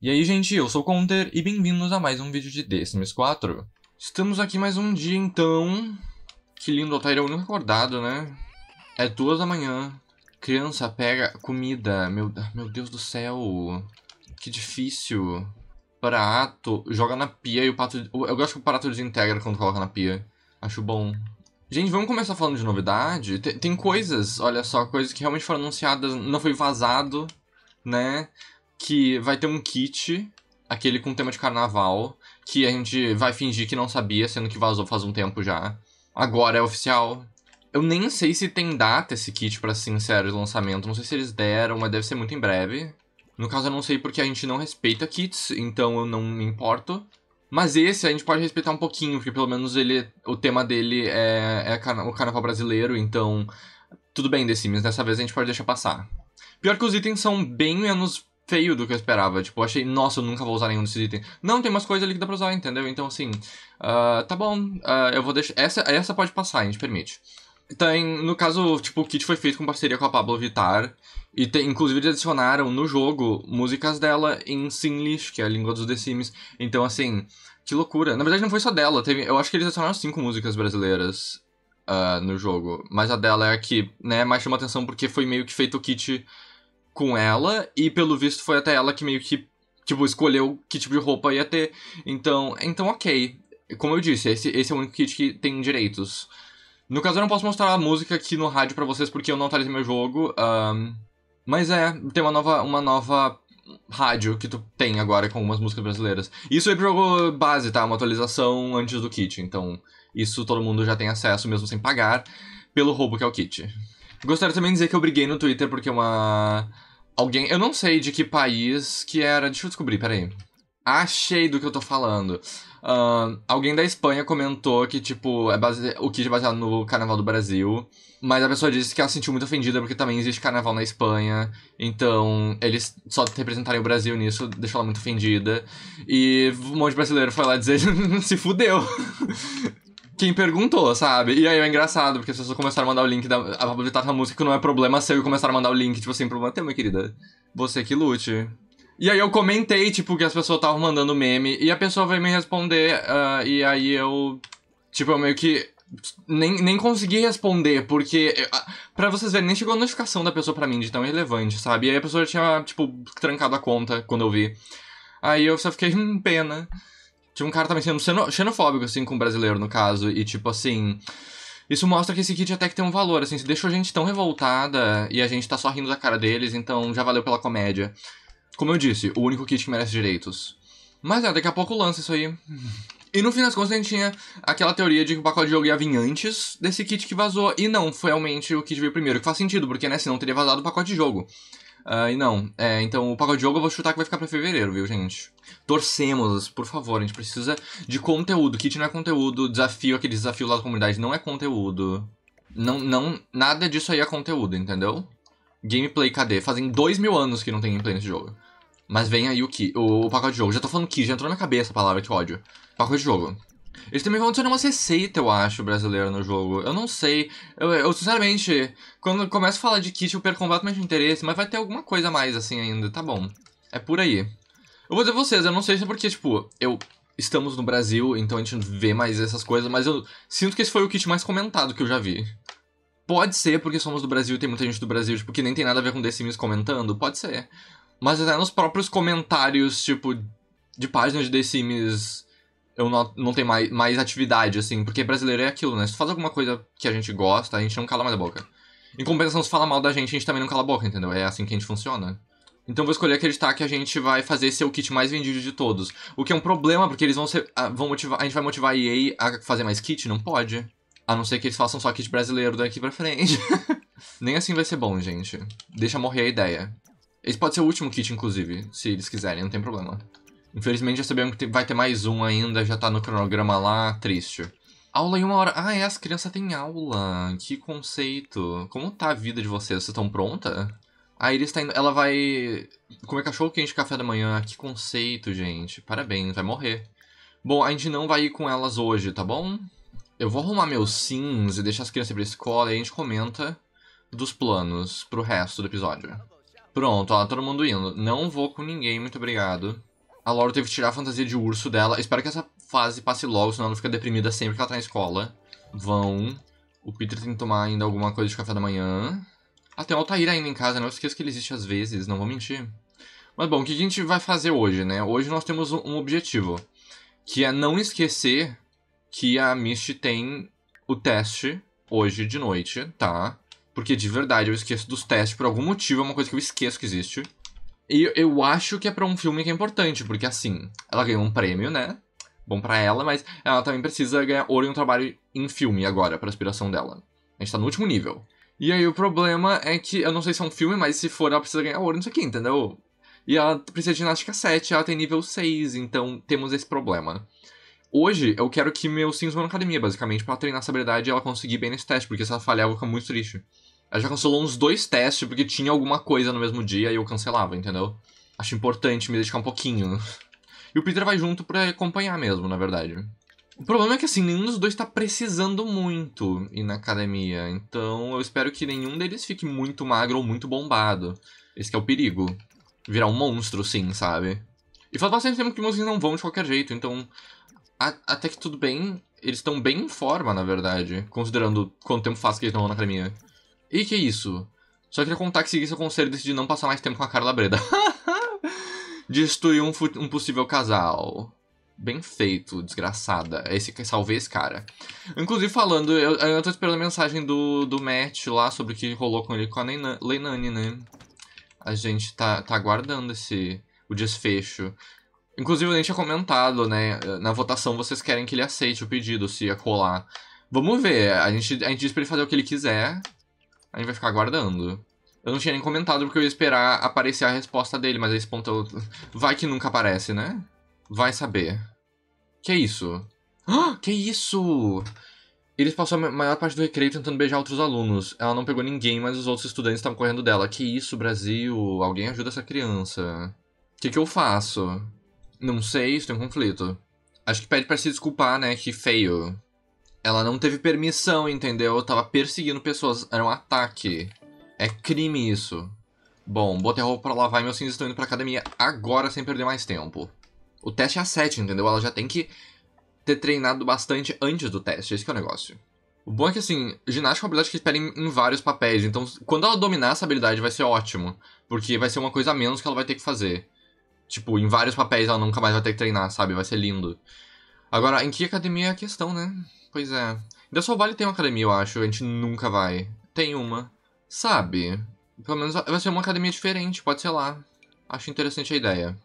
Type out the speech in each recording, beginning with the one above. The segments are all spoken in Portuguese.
E aí gente, eu sou o Conter e bem-vindos a mais um vídeo de The Sims 4 Estamos aqui mais um dia então Que lindo, eu estaria muito acordado, né? É duas da manhã Criança, pega comida Meu, ah, meu Deus do céu Que difícil Prato, joga na pia e o pato... Eu gosto que o prato desintegra quando coloca na pia Acho bom Gente, vamos começar falando de novidade? Tem, tem coisas, olha só, coisas que realmente foram anunciadas, não foi vazado, né? que vai ter um kit, aquele com tema de carnaval, que a gente vai fingir que não sabia, sendo que vazou faz um tempo já. Agora é oficial. Eu nem sei se tem data esse kit, para ser sincero, de lançamento. Não sei se eles deram, mas deve ser muito em breve. No caso, eu não sei porque a gente não respeita kits, então eu não me importo. Mas esse a gente pode respeitar um pouquinho, porque pelo menos ele, o tema dele é, é o carnaval brasileiro, então tudo bem, The Sims, dessa vez a gente pode deixar passar. Pior que os itens são bem menos feio do que eu esperava. Tipo, achei, nossa, eu nunca vou usar nenhum desses itens. Não, tem umas coisas ali que dá pra usar, entendeu? Então, assim, uh, tá bom, uh, eu vou deixar. Essa, essa pode passar, a gente permite. Tem, no caso, tipo, o kit foi feito com parceria com a Pablo Vittar. E tem, inclusive eles adicionaram no jogo músicas dela em Singlish, que é a língua dos The Sims. Então, assim, que loucura. Na verdade, não foi só dela. Teve, eu acho que eles adicionaram cinco músicas brasileiras uh, no jogo. Mas a dela é a que né, mais chama atenção porque foi meio que feito o kit com ela, e pelo visto foi até ela que meio que, tipo, escolheu que tipo de roupa ia ter. Então, então ok. Como eu disse, esse, esse é o único kit que tem direitos. No caso, eu não posso mostrar a música aqui no rádio para vocês porque eu não atualizei meu jogo. Um, mas é, tem uma nova, uma nova rádio que tu tem agora com algumas músicas brasileiras. Isso é pro jogo base, tá? Uma atualização antes do kit. Então, isso todo mundo já tem acesso, mesmo sem pagar, pelo roubo que é o kit. Gostaria também de dizer que eu briguei no Twitter porque uma Alguém. Eu não sei de que país que era. Deixa eu descobrir, peraí. Achei do que eu tô falando. Uh, alguém da Espanha comentou que, tipo, é base... o kit é baseado no Carnaval do Brasil. Mas a pessoa disse que ela se sentiu muito ofendida porque também existe carnaval na Espanha. Então, eles só representarem o Brasil nisso deixou ela muito ofendida. E um monte de brasileiro foi lá dizer: se fudeu quem perguntou, sabe? E aí é engraçado, porque as pessoas começaram a mandar o link da a publicidade da música, que não é problema seu, e começaram a mandar o link, tipo assim, problema teu, minha querida. Você que lute. E aí eu comentei, tipo, que as pessoas estavam mandando meme, e a pessoa veio me responder, uh, e aí eu. Tipo, eu meio que. Nem, nem consegui responder, porque. Ah, para vocês verem, nem chegou a notificação da pessoa para mim de tão relevante, sabe? E aí a pessoa tinha, tipo, trancado a conta quando eu vi. Aí eu só fiquei, hum, pena. Tinha um cara também sendo xenofóbico, assim, com o brasileiro, no caso. E, tipo, assim... Isso mostra que esse kit até que tem um valor, assim. Se deixou a gente tão revoltada e a gente tá só rindo da cara deles, então já valeu pela comédia. Como eu disse, o único kit que merece direitos. Mas é, daqui a pouco lança isso aí. E no fim das contas a gente tinha aquela teoria de que o pacote de jogo ia vir antes desse kit que vazou. E não, foi realmente o kit veio primeiro, que faz sentido, porque né, senão teria vazado o pacote de jogo. Uh, e não, é, então o Pacote jogo eu vou chutar que vai ficar para fevereiro, viu, gente? Torcemos, por favor, a gente precisa de conteúdo. Kit não é conteúdo, desafio, aquele desafio lá da comunidade não é conteúdo. Não, não, nada disso aí é conteúdo, entendeu? Gameplay, cadê? Fazem dois mil anos que não tem gameplay nesse jogo. Mas vem aí o que o, o pacote de jogo. Já tô falando que, já entrou na minha cabeça a palavra, que ódio. Pacote de jogo. Eles também vão adicionar uma receita, eu acho, brasileira no jogo. Eu não sei. Eu, eu sinceramente, quando eu começo a falar de kit, eu perco completamente o interesse, mas vai ter alguma coisa a mais assim ainda. Tá bom. É por aí. Eu vou dizer pra vocês, eu não sei se é porque, tipo, eu. Estamos no Brasil, então a gente não vê mais essas coisas, mas eu sinto que esse foi o kit mais comentado que eu já vi. Pode ser porque somos do Brasil, tem muita gente do Brasil, tipo, que nem tem nada a ver com The Sims comentando, pode ser. Mas até nos próprios comentários, tipo, de páginas de The Sims eu não, não tenho mais, mais atividade, assim, porque brasileiro é aquilo, né? Se tu faz alguma coisa que a gente gosta, a gente não cala mais a boca. Em compensação, se fala mal da gente, a gente também não cala a boca, entendeu? É assim que a gente funciona. Então vou escolher acreditar que a gente vai fazer ser é o kit mais vendido de todos. O que é um problema, porque eles vão ser. Ah, vão motivar, a gente vai motivar a EA a fazer mais kit? Não pode. A não ser que eles façam só kit brasileiro daqui pra frente. Nem assim vai ser bom, gente. Deixa morrer a ideia. Esse pode ser o último kit, inclusive, se eles quiserem, não tem problema. Infelizmente já sabemos que vai ter mais um ainda, já tá no cronograma lá, triste. Aula em uma hora. Ah, é, as crianças têm aula. Que conceito. Como tá a vida de vocês? Vocês estão pronta? A Iris tá indo. Ela vai comer cachorro quente café da manhã. Que conceito, gente. Parabéns, vai morrer. Bom, a gente não vai ir com elas hoje, tá bom? Eu vou arrumar meus sims e deixar as crianças pra escola e a gente comenta dos planos pro resto do episódio. Pronto, ó, todo mundo indo. Não vou com ninguém, muito obrigado. A Laura teve que tirar a fantasia de urso dela. Espero que essa fase passe logo, senão ela fica deprimida sempre que ela tá na escola. Vão. O Peter tem que tomar ainda alguma coisa de café da manhã. Ah, tem o Altair ainda em casa, né? Eu esqueço que ele existe às vezes, não vou mentir. Mas bom, o que a gente vai fazer hoje, né? Hoje nós temos um objetivo. Que é não esquecer que a Misty tem o teste hoje de noite, tá? Porque de verdade eu esqueço dos testes. Por algum motivo é uma coisa que eu esqueço que existe. E eu acho que é pra um filme que é importante, porque assim, ela ganhou um prêmio, né? Bom para ela, mas ela também precisa ganhar ouro em um trabalho em filme agora, pra aspiração dela. A gente tá no último nível. E aí o problema é que, eu não sei se é um filme, mas se for, ela precisa ganhar ouro nisso aqui, entendeu? E ela precisa de ginástica 7, ela tem nível 6, então temos esse problema. Hoje, eu quero que meus sims vão na academia, basicamente, para treinar essa habilidade e ela conseguir bem nesse teste, porque se ela falhar, eu vou ficar muito triste. Ela já cancelou uns dois testes porque tinha alguma coisa no mesmo dia e eu cancelava, entendeu? Acho importante me dedicar um pouquinho. E o Peter vai junto pra acompanhar mesmo, na verdade. O problema é que, assim, nenhum dos dois tá precisando muito ir na academia. Então eu espero que nenhum deles fique muito magro ou muito bombado. Esse é o perigo. Virar um monstro, sim, sabe? E faz bastante tempo que meus não vão de qualquer jeito, então... A, até que tudo bem, eles estão bem em forma, na verdade. Considerando quanto tempo faz que eles não vão na academia. E que isso? Só queria contar que segui seu conselho e decidi não passar mais tempo com a Carla Breda. Destruiu um, um, possível casal. Bem feito, desgraçada. Esse, salvei esse cara. Inclusive, falando, eu, eu tô esperando a mensagem do, do Matt lá sobre o que rolou com ele com a Leinani, né? A gente tá, tá aguardando esse, o desfecho. Inclusive, eu nem tinha comentado, né? Na votação, vocês querem que ele aceite o pedido, se ia colar. Vamos ver. A gente, a gente diz pra ele fazer o que ele quiser. A gente vai ficar aguardando. Eu não tinha nem comentado porque eu ia esperar aparecer a resposta dele, mas esse ponto eu... Vai que nunca aparece, né? Vai saber. Que é isso? Ah, que é isso? Eles passaram a maior parte do recreio tentando beijar outros alunos. Ela não pegou ninguém, mas os outros estudantes estavam correndo dela. Que isso, Brasil? Alguém ajuda essa criança. O que, que eu faço? Não sei, isso tem um conflito. Acho que pede para se desculpar, né? Que feio. Ela não teve permissão, entendeu? Eu tava perseguindo pessoas. Era um ataque. É crime isso. Bom, botei a roupa pra lavar e meus cinzas estão indo pra academia agora sem perder mais tempo. O teste é a 7, entendeu? Ela já tem que ter treinado bastante antes do teste, esse é o negócio. O bom é que, assim, ginástica é uma habilidade que espera em, em vários papéis, então quando ela dominar essa habilidade vai ser ótimo, porque vai ser uma coisa a menos que ela vai ter que fazer. Tipo, em vários papéis ela nunca mais vai ter que treinar, sabe? Vai ser lindo. Agora, em que academia é a questão, né? Pois é. Ainda só vale ter uma academia, eu acho. A gente nunca vai. Tem uma. Sabe? Pelo menos vai ser uma academia diferente, pode ser lá. Acho interessante a ideia.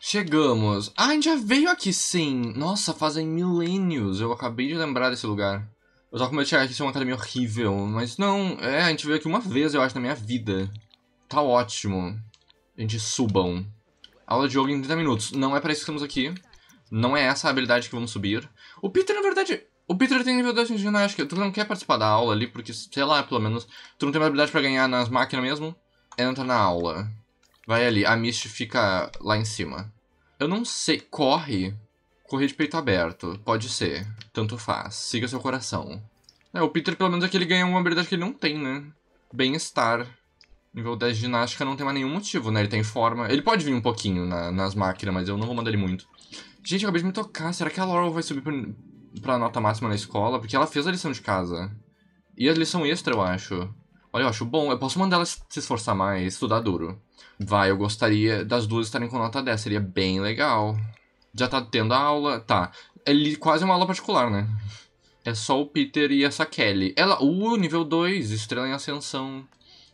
Chegamos. Ah, a gente já veio aqui sim. Nossa, fazem milênios. Eu acabei de lembrar desse lugar. Eu só comecei a achar que aqui ser é uma academia horrível, mas não. É, a gente veio aqui uma vez, eu acho, na minha vida. Tá ótimo. A gente subam. Aula de jogo em 30 minutos. Não é pra isso que estamos aqui. Não é essa a habilidade que vamos subir. O Peter, na verdade. O Peter tem nível 2 em ginástica. Tu não quer participar da aula ali, porque, sei lá, pelo menos. Tu não tem mais habilidade para ganhar nas máquinas mesmo. Entra na aula. Vai ali. A Mist fica lá em cima. Eu não sei. Corre. Correr de peito aberto. Pode ser. Tanto faz. Siga seu coração. É, o Peter, pelo menos, aqui é ele ganha uma habilidade que ele não tem, né? Bem-estar. Nível 10 de ginástica não tem mais nenhum motivo, né? Ele tem forma. Ele pode vir um pouquinho na, nas máquinas, mas eu não vou mandar ele muito. Gente, eu acabei de me tocar. Será que a Laurel vai subir pra, pra nota máxima na escola? Porque ela fez a lição de casa. E a lição extra, eu acho. Olha, eu acho bom. Eu posso mandar ela se esforçar mais, estudar duro. Vai, eu gostaria das duas estarem com nota 10. Seria bem legal. Já tá tendo a aula. Tá. Ele é quase uma aula particular, né? É só o Peter e essa Kelly. Ela. Uh, nível 2, estrela em ascensão.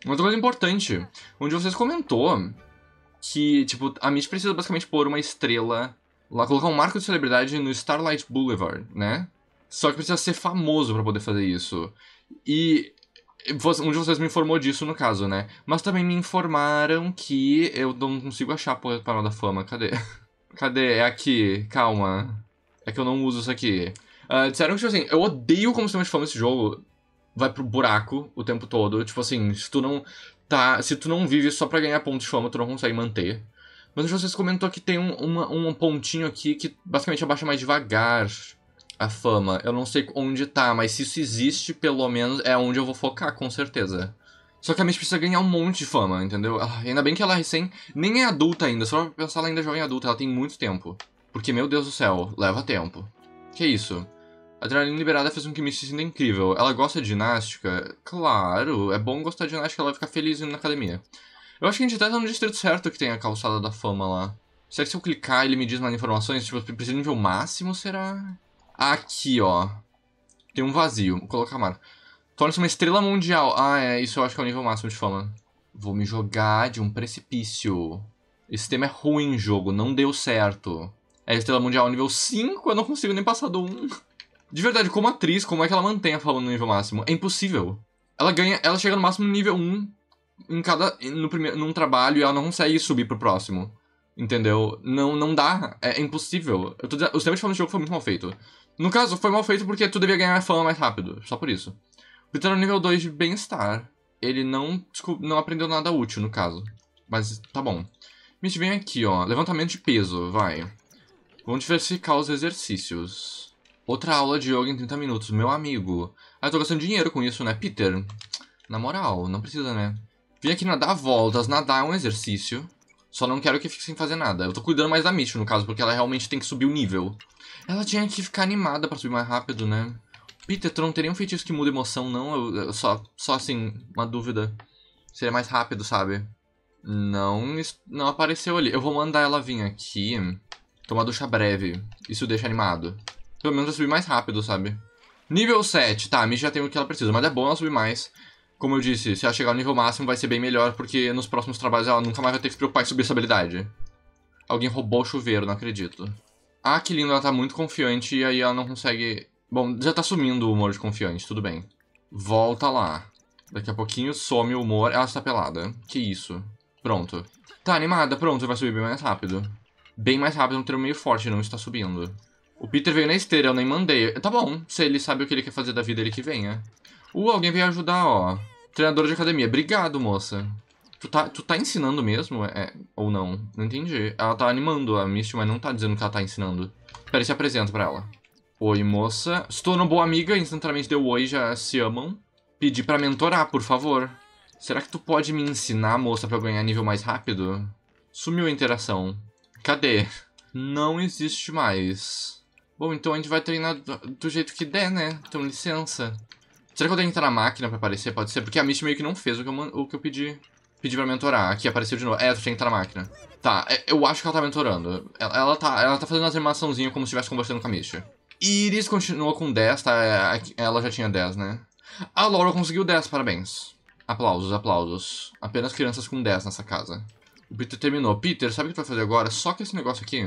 Outra coisa importante, onde vocês comentou que, tipo, a Mitch precisa basicamente pôr uma estrela, lá colocar um marco de celebridade no Starlight Boulevard, né? Só que precisa ser famoso para poder fazer isso. E um de vocês me informou disso no caso, né? Mas também me informaram que eu não consigo achar a panela da fama. Cadê? Cadê? É aqui. Calma. É que eu não uso isso aqui. Uh, disseram que, tipo assim, eu odeio como sistema de fama esse jogo vai pro buraco o tempo todo. Tipo assim, se tu não tá, se tu não vive só para ganhar ponto de fama, tu não consegue manter. Mas vocês comentou que tem um, uma, um pontinho aqui que basicamente abaixa mais devagar a fama. Eu não sei onde tá, mas se isso existe, pelo menos é onde eu vou focar, com certeza. Só que a Mitch precisa ganhar um monte de fama, entendeu? Ah, ainda bem que ela é recém nem é adulta ainda, só pra pensar ela ainda é jovem adulta, ela tem muito tempo. Porque, meu Deus do céu, leva tempo. Que isso? A adrenalina liberada fez com que me sinta é incrível. Ela gosta de ginástica? Claro, é bom gostar de ginástica, ela vai ficar feliz indo na academia. Eu acho que a gente até tá no distrito certo que tem a calçada da fama lá. Será é que se eu clicar ele me diz mais informações? Tipo, eu preciso nível máximo, será? Aqui, ó. Tem um vazio. Vou colocar a marca. Torna-se uma estrela mundial. Ah, é. Isso eu acho que é o nível máximo de fama. Vou me jogar de um precipício. Esse tema é ruim, jogo. Não deu certo. É estrela mundial nível 5. Eu não consigo nem passar do 1. De verdade, como atriz, como é que ela mantém a Paula no nível máximo? É impossível. Ela ganha, ela chega no máximo no nível 1 em cada no primeiro num trabalho e ela não consegue subir pro próximo. Entendeu? Não não dá, é, é impossível. Eu tô dizendo, o sistema de fama do jogo foi muito mal feito. No caso, foi mal feito porque tu devia ganhar fama mais rápido, só por isso. Peter é nível 2 de bem-estar. Ele não, não aprendeu nada útil, no caso. Mas tá bom. Mitch, vem aqui, ó. Levantamento de peso, vai. Vamos diversificar os exercícios. Outra aula de yoga em 30 minutos, meu amigo. Ah, eu tô gastando dinheiro com isso, né, Peter? Na moral, não precisa, né? Vim aqui nadar voltas, nadar é um exercício. Só não quero que fique sem fazer nada. Eu tô cuidando mais da Mitch, no caso, porque ela realmente tem que subir o nível. Ela tinha que ficar animada para subir mais rápido, né? Peter, tu não teria um feitiço que muda emoção, não? Eu, eu só, só assim, uma dúvida. Seria mais rápido, sabe? Não, não apareceu ali. Eu vou mandar ela vir aqui. Tomar ducha breve. Isso deixa animado. Pelo menos vai subir mais rápido, sabe? Nível 7. Tá, a Mish já tem o que ela precisa, mas é bom ela subir mais. Como eu disse, se ela chegar no nível máximo vai ser bem melhor, porque nos próximos trabalhos ela nunca mais vai ter que se preocupar em subir essa habilidade. Alguém roubou o chuveiro, não acredito. Ah, que lindo, ela tá muito confiante e aí ela não consegue... Bom, já tá sumindo o humor de confiante, tudo bem. Volta lá. Daqui a pouquinho some o humor. Ela está pelada. Que isso. Pronto. Tá animada, pronto, vai subir bem mais rápido. Bem mais rápido, é um termo meio forte, não está subindo. O Peter veio na esteira, eu nem mandei. Tá bom, se ele sabe o que ele quer fazer da vida, ele que venha. Uh, alguém veio ajudar, ó. Treinadora de academia. Obrigado, moça. Tu tá, tu tá ensinando mesmo? É, ou não? Não entendi. Ela tá animando a Misty, mas não tá dizendo que ela tá ensinando. aí, se apresenta pra ela. Oi, moça. estou tornou boa amiga, instantaneamente deu oi, já se amam. Pedi pra mentorar, por favor. Será que tu pode me ensinar, moça, pra eu ganhar nível mais rápido? Sumiu a interação. Cadê? Não existe mais então a gente vai treinar do, jeito que der, né? Então, licença. Será que eu tenho que entrar na máquina pra aparecer? Pode ser, porque a Mish meio que não fez o que eu, o que eu pedi. Pedi pra mentorar. Aqui apareceu de novo. É, tu tem que entrar na máquina. Tá, é, eu acho que ela tá mentorando. Ela, ela, tá, ela tá fazendo as animaçãozinhas como se estivesse conversando com a Mish. Iris continua com 10, tá? É, é, ela já tinha 10, né? A Laura conseguiu 10, parabéns. Aplausos, aplausos. Apenas crianças com 10 nessa casa. O Peter terminou. Peter, sabe o que tu vai fazer agora? Só que esse negócio aqui...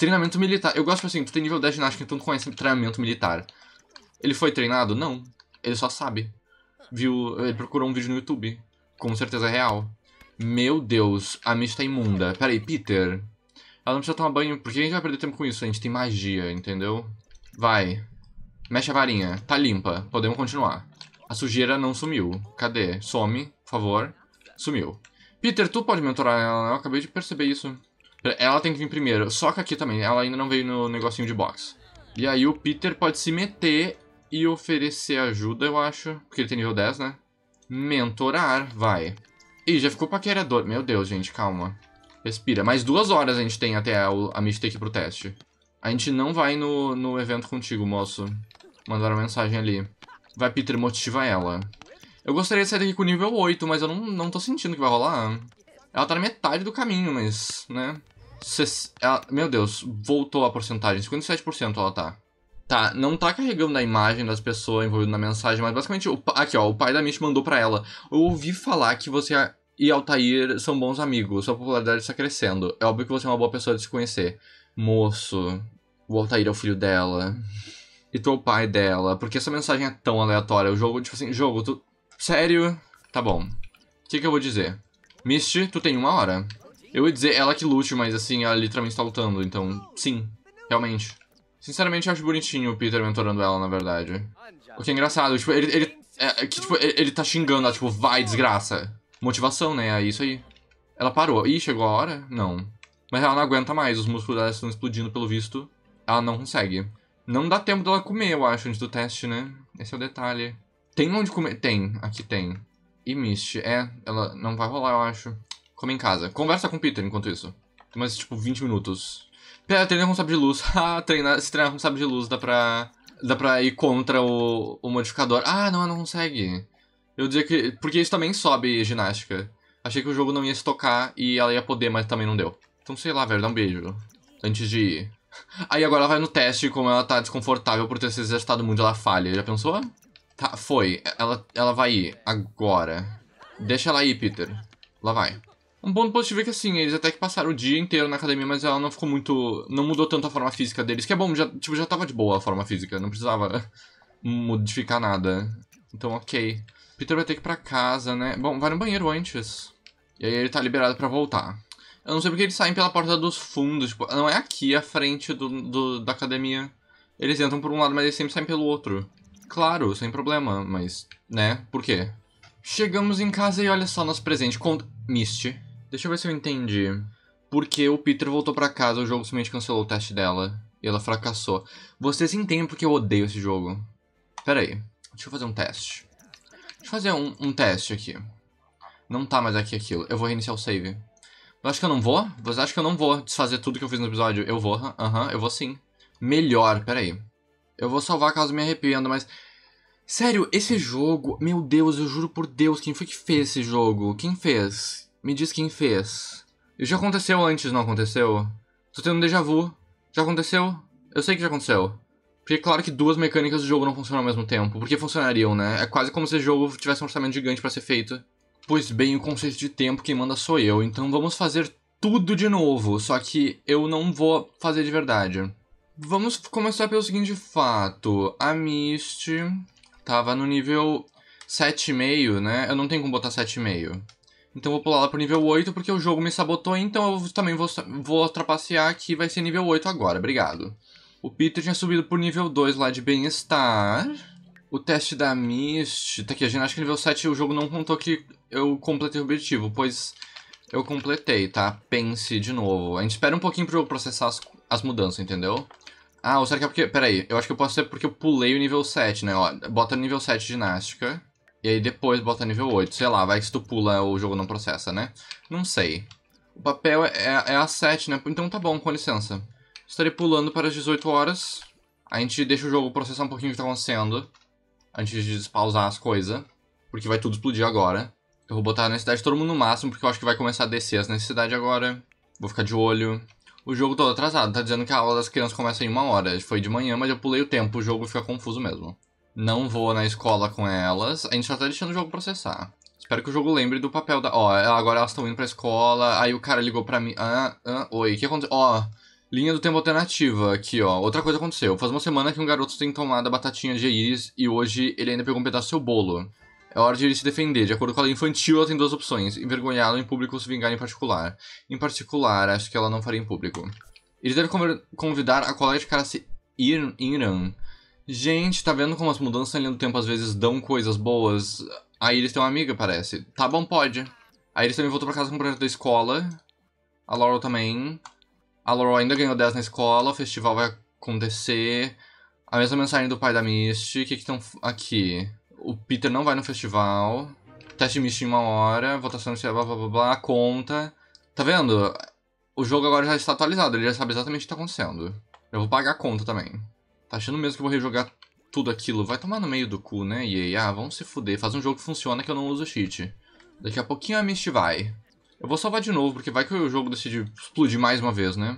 Treinamento militar. Eu gosto, tipo assim, tu tem nível 10 de ginástica, então tu conhece treinamento militar. Ele foi treinado? Não. Ele só sabe. Viu, ele procurou um vídeo no YouTube. Com certeza é real. Meu Deus, a Miss tá imunda. Pera aí, Peter. Ela não precisa tomar banho, porque a gente vai perder tempo com isso? A gente tem magia, entendeu? Vai. Mexe a varinha. Tá limpa. Podemos continuar. A sujeira não sumiu. Cadê? Some, por favor. Sumiu. Peter, tu pode mentorar ela, né? Eu acabei de perceber isso. Ela tem que vir primeiro. Só que aqui também, ela ainda não veio no negocinho de box. E aí o Peter pode se meter e oferecer ajuda, eu acho. Porque ele tem nível 10, né? Mentorar, vai. Ih, já ficou paquerador. Meu Deus, gente, calma. Respira. Mais duas horas a gente tem até a, a Mitch ter que pro teste. A gente não vai no, no evento contigo, moço. Mandaram mensagem ali. Vai, Peter, motiva ela. Eu gostaria de sair daqui com nível 8, mas eu não, não tô sentindo que vai rolar. Ela tá na metade do caminho, mas, né? Ela, meu Deus, voltou a porcentagem. 57% ela tá. Tá, não tá carregando a imagem das pessoas envolvidas na mensagem, mas basicamente, o, aqui ó, o pai da Mish mandou para ela. Eu ouvi falar que você e Altair são bons amigos, sua popularidade está crescendo. É óbvio que você é uma boa pessoa de se conhecer. Moço, o Altair é o filho dela. E tu é o pai dela. Porque essa mensagem é tão aleatória. O jogo, tipo assim, jogo, tu. Sério? Tá bom. O que, que eu vou dizer? Mist, tu tem uma hora. Eu ia dizer ela que lute, mas assim, ela literalmente tá lutando, então sim, realmente. Sinceramente, eu acho bonitinho o Peter mentorando ela, na verdade. O que é engraçado, tipo, ele, ele, é, é, que, tipo, ele, ele tá xingando ela, tipo, vai, desgraça. Motivação, né? É isso aí. Ela parou. Ih, chegou a hora? Não. Mas ela não aguenta mais, os músculos dela estão explodindo, pelo visto. Ela não consegue. Não dá tempo dela comer, eu acho, antes do teste, né? Esse é o detalhe. Tem onde comer? Tem, aqui tem. E Mist, é, ela não vai rolar, eu acho. Come em casa. Conversa com o Peter enquanto isso. mais, tipo, 20 minutos. Pera, treinar com sabre de luz. Ah, treinar, se treinar com sabre de luz dá pra... Dá pra ir contra o, o modificador. Ah, não, não consegue. Eu dizia que... Porque isso também sobe ginástica. Achei que o jogo não ia se tocar e ela ia poder, mas também não deu. Então, sei lá, velho, dá um beijo. Antes de ir. Aí agora ela vai no teste como ela tá desconfortável por ter se exercitado muito, ela falha. Já pensou? Tá, foi. Ela, ela vai ir. Agora. Deixa ela ir, Peter. Lá vai. Um ponto positivo é que assim, eles até que passaram o dia inteiro na academia, mas ela não ficou muito. não mudou tanto a forma física deles, que é bom, já, tipo, já tava de boa a forma física, não precisava modificar nada. Então, ok. Peter vai ter que ir pra casa, né? Bom, vai no banheiro antes. E aí ele tá liberado para voltar. Eu não sei porque eles saem pela porta dos fundos, tipo, não é aqui a frente do, do, da academia. Eles entram por um lado, mas eles sempre saem pelo outro. Claro, sem problema, mas, né? Por quê? Chegamos em casa e olha só nosso presente com Misty. Deixa eu ver se eu entendi. Porque o Peter voltou para casa, o jogo simplesmente cancelou o teste dela. E ela fracassou. Vocês entendem porque eu odeio esse jogo. Pera aí. Deixa eu fazer um teste. Deixa eu fazer um, um teste aqui. Não tá mais aqui aquilo. Eu vou reiniciar o save. Você acha que eu não vou? Você acha que eu não vou desfazer tudo que eu fiz no episódio? Eu vou, aham, uhum, eu vou sim. Melhor, peraí. Eu vou salvar caso me arrependa, mas... Sério, esse jogo... Meu Deus, eu juro por Deus, quem foi que fez esse jogo? Quem fez? Me diz quem fez. Isso já aconteceu antes, não aconteceu? Tô tendo um déjà vu. Já aconteceu? Eu sei que já aconteceu. Porque é claro que duas mecânicas do jogo não funcionam ao mesmo tempo. Porque funcionariam, né? É quase como se o jogo tivesse um orçamento gigante para ser feito. Pois bem, o conceito de tempo quem manda sou eu, então vamos fazer tudo de novo, só que eu não vou fazer de verdade. Vamos começar pelo seguinte fato. A Mist tava no nível 7,5, né? Eu não tenho como botar 7,5. Então vou pular lá pro nível 8 porque o jogo me sabotou, então eu também vou, vou trapacear aqui vai ser nível 8 agora, obrigado. O Peter tinha subido pro nível 2 lá de bem-estar. O teste da Mist. Tá aqui, a ginástica nível 7 o jogo não contou que eu completei o objetivo, pois eu completei, tá? Pense de novo. A gente espera um pouquinho pro jogo processar as, as mudanças, entendeu? Ah, ou será que é porque... pera aí eu acho que eu posso ser porque eu pulei o nível 7, né? Ó, bota nível 7 ginástica. E aí depois bota nível 8. Sei lá, vai que se tu pula o jogo não processa, né? Não sei. O papel é, é, é às 7, né? Então tá bom, com licença. Estarei pulando para as 18 horas. A gente deixa o jogo processar um pouquinho o que tá acontecendo. Antes de pausar as coisas. Porque vai tudo explodir agora. Eu vou botar a necessidade de todo mundo no máximo, porque eu acho que vai começar a descer as necessidades agora. Vou ficar de olho. O jogo todo atrasado, tá dizendo que a aula das crianças começa em uma hora. Foi de manhã, mas eu pulei o tempo, o jogo fica confuso mesmo. Não vou na escola com elas. A gente já tá deixando o jogo processar. Espero que o jogo lembre do papel da. Ó, é, agora elas estão indo pra escola. Aí o cara ligou pra mim. Ah, ah, oi, o que aconteceu? Ó, linha do tempo alternativa aqui, ó. Outra coisa aconteceu. Faz uma semana que um garoto tem tomado a batatinha de iris e hoje ele ainda pegou um pedaço do seu bolo. É hora de ele se defender. De acordo com a lei infantil, ela tem duas opções: envergonhá-lo em público ou se vingar em particular. Em particular, acho que ela não faria em público. Ele deve convidar a colega de cara se ir, Inram Gente, tá vendo como as mudanças na do tempo às vezes dão coisas boas? Aí eles têm uma amiga, parece. Tá bom, pode. Aí eles também voltou pra casa com o projeto da escola. A Laurel também. A Laurel ainda ganhou 10 na escola, o festival vai acontecer. A mesma mensagem do pai da Misty. O que estão aqui? O Peter não vai no festival. Teste Misty em uma hora. Votação de blá blá blá blá. Conta. Tá vendo? O jogo agora já está atualizado, ele já sabe exatamente o que está acontecendo. Eu vou pagar a conta também. Tá achando mesmo que eu vou rejogar tudo aquilo? Vai tomar no meio do cu, né, aí, Ah, vamos se fuder. Faz um jogo que funciona que eu não uso cheat. Daqui a pouquinho a Mist vai. Eu vou salvar de novo, porque vai que o jogo decide explodir mais uma vez, né?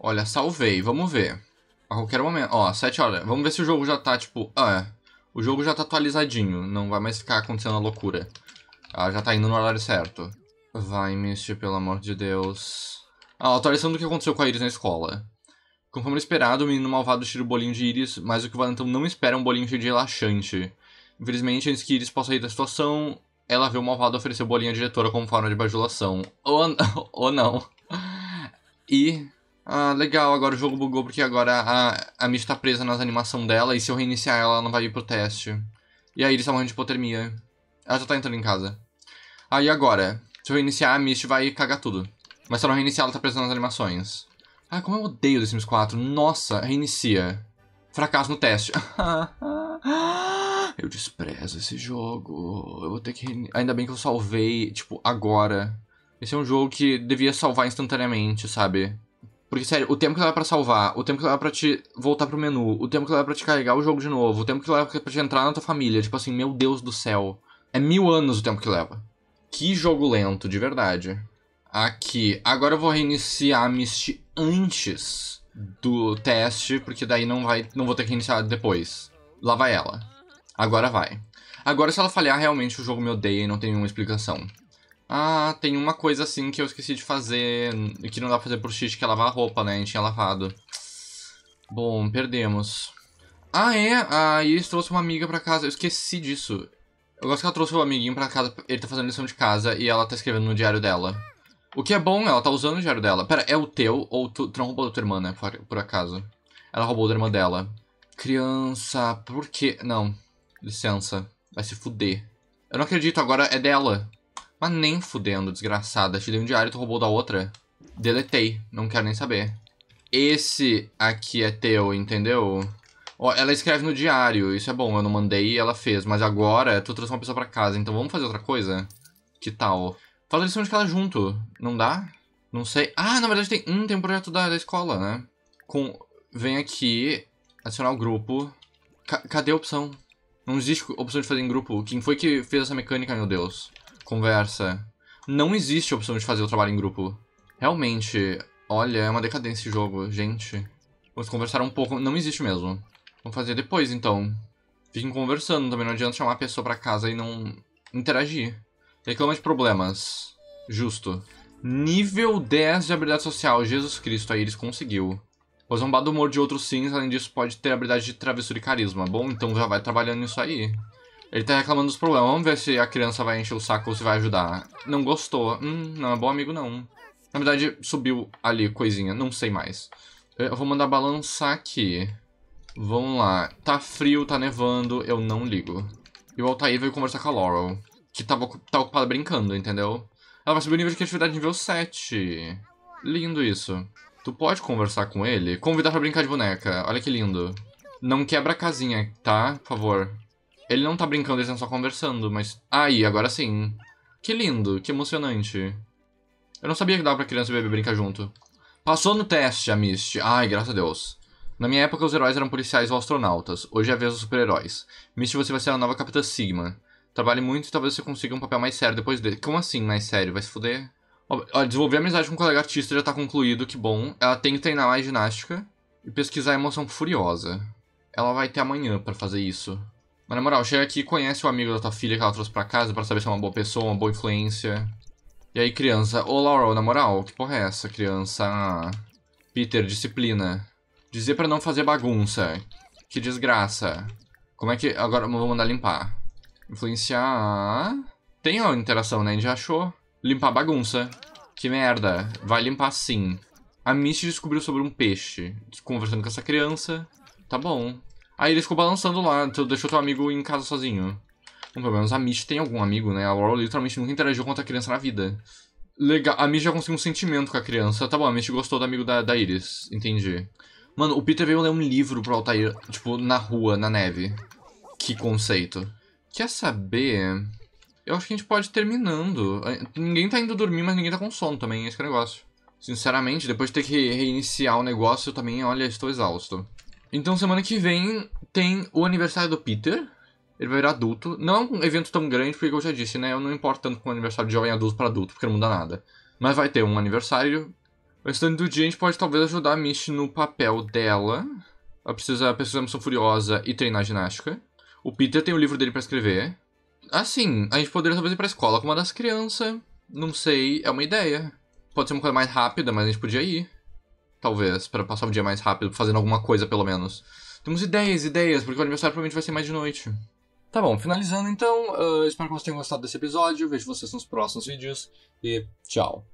Olha, salvei. Vamos ver. A qualquer momento. Ó, 7 horas. Vamos ver se o jogo já tá, tipo... Ah, é. o jogo já tá atualizadinho. Não vai mais ficar acontecendo a loucura. Ah, já tá indo no horário certo. Vai, Misty, pelo amor de Deus. Ah, atualizando o que aconteceu com a Iris na escola. Conforme esperado, o menino malvado tira o bolinho de Iris, mas o que o Valentão não espera é um bolinho cheio de relaxante. Infelizmente, antes que Iris possa sair da situação, ela vê o malvado oferecer o bolinho à diretora como forma de bajulação. Ou, ou não. E ah, legal, agora o jogo bugou porque agora a, a Miss tá presa nas animações dela e se eu reiniciar ela, ela não vai ir pro teste. E aí Iris está morrendo de hipotermia. Ela já tá entrando em casa. Aí ah, agora, se eu reiniciar, a Mist vai cagar tudo. Mas se eu não reiniciar, ela tá presa nas animações. Ah, como eu odeio The Sims 4. Nossa, reinicia. Fracasso no teste. eu desprezo esse jogo. Eu vou ter que. Ainda bem que eu salvei, tipo, agora. Esse é um jogo que devia salvar instantaneamente, sabe? Porque, sério, o tempo que leva para salvar, o tempo que leva pra te voltar pro menu, o tempo que leva pra te carregar o jogo de novo, o tempo que leva pra te entrar na tua família, tipo assim, meu Deus do céu. É mil anos o tempo que leva. Que jogo lento, de verdade. Aqui. Agora eu vou reiniciar Mist antes do teste, porque daí não vai, não vou ter que iniciar depois. Lá vai ela. Agora vai. Agora se ela falhar, realmente o jogo me odeia e não tem nenhuma explicação. Ah, tem uma coisa assim que eu esqueci de fazer, que não dá pra fazer por cheat, que é lavar a roupa, né? A gente tinha lavado. Bom, perdemos. Ah, é? A ah, Iris trouxe uma amiga pra casa. Eu esqueci disso. Eu gosto que ela trouxe o um amiguinho pra casa. Ele tá fazendo lição de casa e ela tá escrevendo no diário dela. O que é bom, ela tá usando o dinheiro dela. Pera, é o teu ou tu, tu não roubou da tua irmã, né? Por, por acaso. Ela roubou da irmã dela. Criança, por quê? Não, licença. Vai se fuder. Eu não acredito, agora é dela. Mas nem fudendo, desgraçada. Te dei um diário e tu roubou da outra. Deletei, não quero nem saber. Esse aqui é teu, entendeu? Ó, ela escreve no diário, isso é bom, eu não mandei e ela fez. Mas agora tu trouxe uma pessoa pra casa, então vamos fazer outra coisa? Que tal? Falta lição de casa junto. Não dá? Não sei. Ah, na verdade tem um, tem um projeto da, da escola, né? Com... Vem aqui, adicionar o grupo. C cadê a opção? Não existe opção de fazer em grupo. Quem foi que fez essa mecânica, meu Deus? Conversa. Não existe opção de fazer o trabalho em grupo. Realmente, olha, é uma decadência esse jogo, gente. Vamos conversar um pouco. Não existe mesmo. Vamos fazer depois, então. Fiquem conversando também. Não adianta chamar a pessoa pra casa e não interagir. Reclama de problemas. Justo. Nível 10 de habilidade social. Jesus Cristo, aí eles conseguiu. Pois zombar do humor de outros sims, além disso, pode ter habilidade de travessura e carisma. Bom, então já vai trabalhando nisso aí. Ele tá reclamando dos problemas. Vamos ver se a criança vai encher o saco ou se vai ajudar. Não gostou. Hum, não é bom amigo, não. Na verdade, subiu ali coisinha. Não sei mais. Eu vou mandar balançar aqui. Vamos lá. Tá frio, tá nevando. Eu não ligo. E o Altair veio conversar com a Laurel que tava, tá ocupada brincando, entendeu? Ela vai subir o nível de criatividade nível 7. Lindo isso. Tu pode conversar com ele? Convidar pra brincar de boneca. Olha que lindo. Não quebra a casinha, tá? Por favor. Ele não tá brincando, eles estão só conversando, mas... Aí, agora sim. Que lindo, que emocionante. Eu não sabia que dava pra criança e bebê brincar junto. Passou no teste, a Misty. Ai, graças a Deus. Na minha época, os heróis eram policiais ou astronautas. Hoje é a vez dos super-heróis. Misty, você vai ser a nova Capitã Sigma. Trabalhe muito e talvez você consiga um papel mais sério depois dele. Como assim, mais sério? Vai se fuder? Olha, desenvolver amizade com um colega artista já tá concluído, que bom. Ela tem que treinar mais ginástica e pesquisar emoção furiosa. Ela vai ter amanhã para fazer isso. Mas na moral, chega aqui conhece o amigo da tua filha que ela trouxe pra casa para saber se é uma boa pessoa, uma boa influência. E aí, criança, ô Laurel, na moral, que porra é essa, criança? Ah, Peter, disciplina. Dizer para não fazer bagunça. Que desgraça. Como é que. Agora vou mandar limpar. Influenciar. Tem ó interação, né? A gente já achou. Limpar bagunça. Que merda. Vai limpar sim. A Misty descobriu sobre um peixe. Conversando com essa criança. Tá bom. Aí ele ficou balançando lá. então deixou teu amigo em casa sozinho. Bom, pelo menos a Misty tem algum amigo, né? A Laurel literalmente nunca interagiu com outra criança na vida. Legal. A Misty já conseguiu um sentimento com a criança. Tá bom, a Misty gostou do amigo da, da Iris. Entendi. Mano, o Peter veio ler um livro pro Altair, tipo, na rua, na neve. Que conceito. Quer saber? Eu acho que a gente pode ir terminando. Ninguém tá indo dormir, mas ninguém tá com sono também, esse é o negócio. Sinceramente, depois de ter que reiniciar o negócio, eu também, olha, estou exausto. Então, semana que vem tem o aniversário do Peter. Ele vai virar adulto. Não é um evento tão grande, porque eu já disse, né? Eu não importo tanto com o aniversário de jovem adulto para adulto, porque não muda nada. Mas vai ter um aniversário. O restante do dia a gente pode talvez ajudar a Mish no papel dela. Ela precisa pesquisar missão furiosa e treinar ginástica. O Peter tem o livro dele para escrever. Assim, a gente poderia talvez ir pra escola com uma das crianças. Não sei, é uma ideia. Pode ser uma coisa mais rápida, mas a gente podia ir. Talvez, para passar o dia mais rápido, fazendo alguma coisa pelo menos. Temos ideias, ideias, porque o aniversário provavelmente vai ser mais de noite. Tá bom, finalizando então, uh, espero que vocês tenham gostado desse episódio. Vejo vocês nos próximos vídeos e tchau.